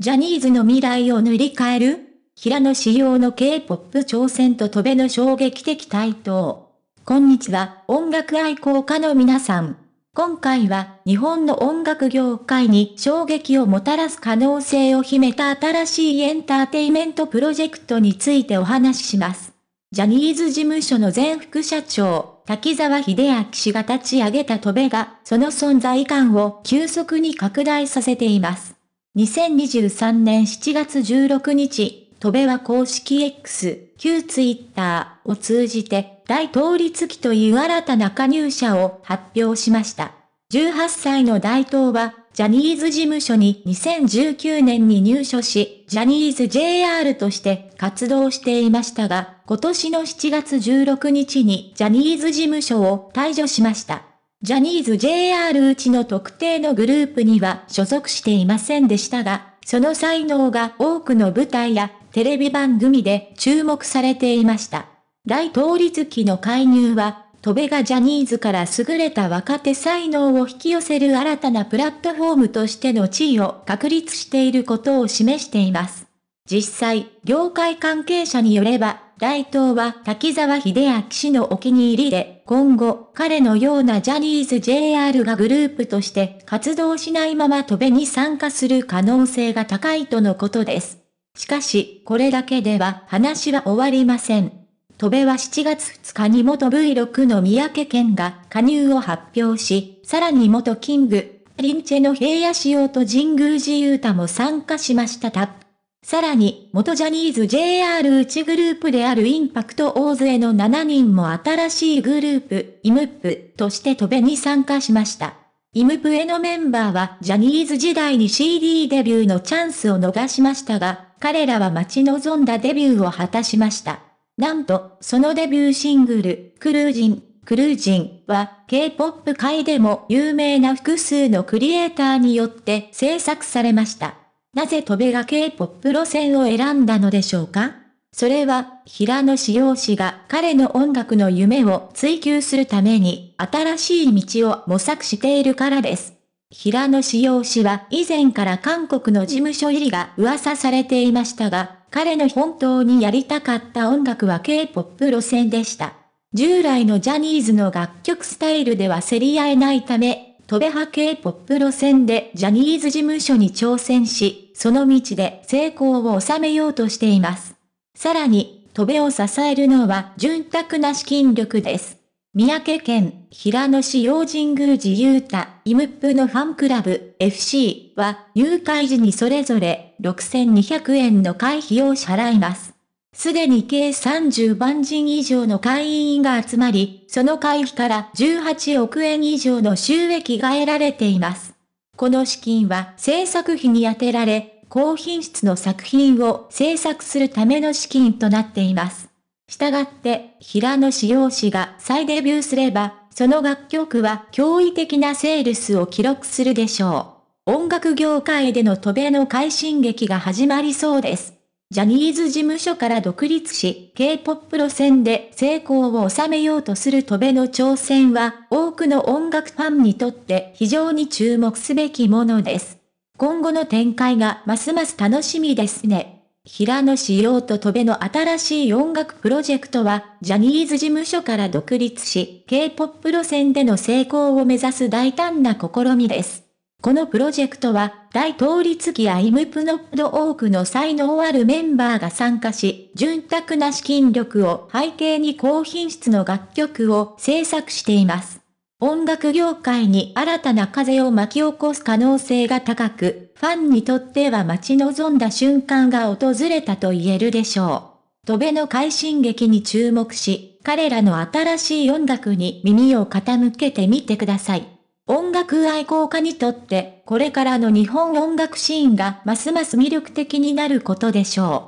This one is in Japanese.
ジャニーズの未来を塗り替える平野紫耀の K-POP 挑戦と戸辺の衝撃的対等。こんにちは、音楽愛好家の皆さん。今回は日本の音楽業界に衝撃をもたらす可能性を秘めた新しいエンターテイメントプロジェクトについてお話しします。ジャニーズ事務所の前副社長、滝沢秀明氏が立ち上げた戸べが、その存在感を急速に拡大させています。2023年7月16日、戸部は公式 X、旧ツイッターを通じて、大統立期という新たな加入者を発表しました。18歳の大統は、ジャニーズ事務所に2019年に入所し、ジャニーズ JR として活動していましたが、今年の7月16日にジャニーズ事務所を退所しました。ジャニーズ JR うちの特定のグループには所属していませんでしたが、その才能が多くの舞台やテレビ番組で注目されていました。大通り月の介入は、戸部がジャニーズから優れた若手才能を引き寄せる新たなプラットフォームとしての地位を確立していることを示しています。実際、業界関係者によれば、大東は滝沢秀明氏のお気に入りで、今後、彼のようなジャニーズ JR がグループとして活動しないまま渡米に参加する可能性が高いとのことです。しかし、これだけでは話は終わりません。渡米は7月2日に元 V6 の三宅健が加入を発表し、さらに元キング、リンチェの平野仕様と神宮寺勇太も参加しました。さらに、元ジャニーズ JR 内グループであるインパクト大勢の7人も新しいグループ、イムップとして渡米に参加しました。イムプへのメンバーはジャニーズ時代に CD デビューのチャンスを逃しましたが、彼らは待ち望んだデビューを果たしました。なんと、そのデビューシングル、クルージン、クルージンは K-POP 界でも有名な複数のクリエイターによって制作されました。なぜ戸部が K-POP 路線を選んだのでしょうかそれは、平野志陽氏が彼の音楽の夢を追求するために、新しい道を模索しているからです。平野志陽氏は以前から韓国の事務所入りが噂されていましたが、彼の本当にやりたかった音楽は K-POP 路線でした。従来のジャニーズの楽曲スタイルでは競り合えないため、戸部派 K-POP 路線でジャニーズ事務所に挑戦し、その道で成功を収めようとしています。さらに、戸部を支えるのは潤沢な資金力です。三宅県平野市洋神宮寺由太。イムップのファンクラブ FC は入会時にそれぞれ6200円の会費を支払います。すでに計30万人以上の会員が集まり、その会費から18億円以上の収益が得られています。この資金は制作費に充てられ、高品質の作品を制作するための資金となっています。したがって、平野志陽氏が再デビューすれば、その楽曲は驚異的なセールスを記録するでしょう。音楽業界での渡米の快進撃が始まりそうです。ジャニーズ事務所から独立し、K-POP 路線で成功を収めようとするトベの挑戦は、多くの音楽ファンにとって非常に注目すべきものです。今後の展開がますます楽しみですね。平野志陽とトベの新しい音楽プロジェクトは、ジャニーズ事務所から独立し、K-POP 路線での成功を目指す大胆な試みです。このプロジェクトは、大統立機やイムプノプド多くの才能あるメンバーが参加し、潤沢な資金力を背景に高品質の楽曲を制作しています。音楽業界に新たな風を巻き起こす可能性が高く、ファンにとっては待ち望んだ瞬間が訪れたと言えるでしょう。トベの快進撃に注目し、彼らの新しい音楽に耳を傾けてみてください。音楽愛好家にとって、これからの日本音楽シーンがますます魅力的になることでしょう。